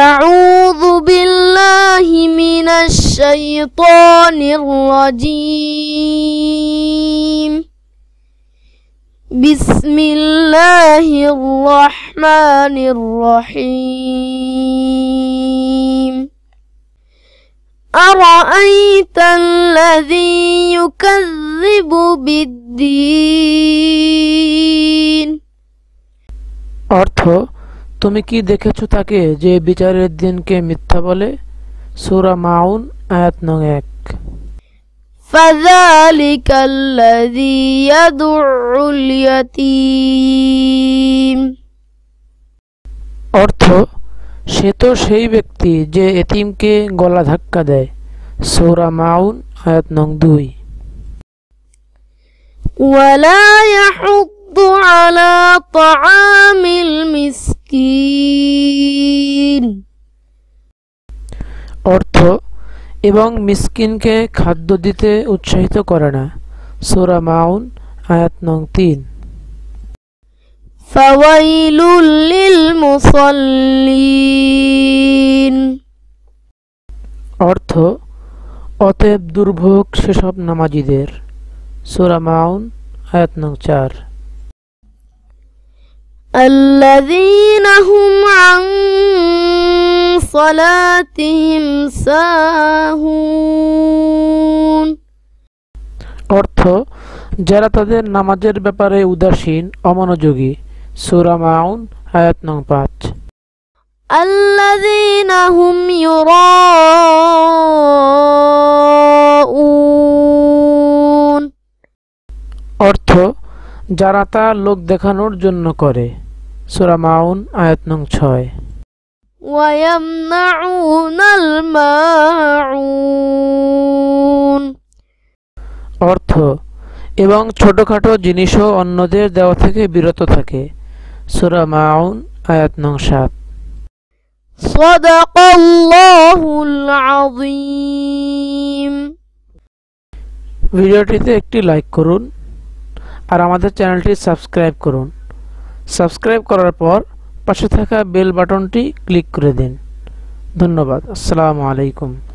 أعوذ بالله من الشيطان الرجيم بسم الله الرحمن الرحيم أرأيت الذي يكذب بالدين أرثو তুমি কি দেখেছো তাকে যে বিচারের দিনকে মিথ্যা বলে সুরা মাউন আয়াত নং এক فذلك الذي يدع اليتيم অর্থ সে তো সেই ব্যক্তি যে এতিমকে গলা ধাক্কা দেয় সৌরা মাউন আয়াত নং দুই ولا يحض على طعام المسكين মিসকিন অর্থ এবং মিসকিনকে খাদ্য দিতে উৎসাহিত করে না সোরা মাউন আয়াত নং তিন অর্থ অতএব দুর্ভোগ সেসব নামাজিদের সোরা মাউন আয়াত নং চার الذين هم عن صلاتهم ساهون অর্থ যারা তাদের নামাজের ব্যাপারে উদাসীন অমনোযোগী সূরা মাউন আয়াত নং 5 الذين هم يراءون অর্থ যারা তা লোক দেখানোর জন্য করে সুরামাউন মাউন আয়াত নং ছয় অর্থ এবং ছোটখাটো জিনিসও অন্যদের দেওয়া থেকে বিরত থাকে সুরামাউন মাউন আয়াত নং সাত ভিডিওটিতে একটি লাইক করুন আর আমাদের চ্যানেলটি সাবস্ক্রাইব করুন সাবস্ক্রাইব করার পর পাশে থাকা বেল বাটনটি ক্লিক করে দিন ধন্যবাদ আসসালামু আলাইকুম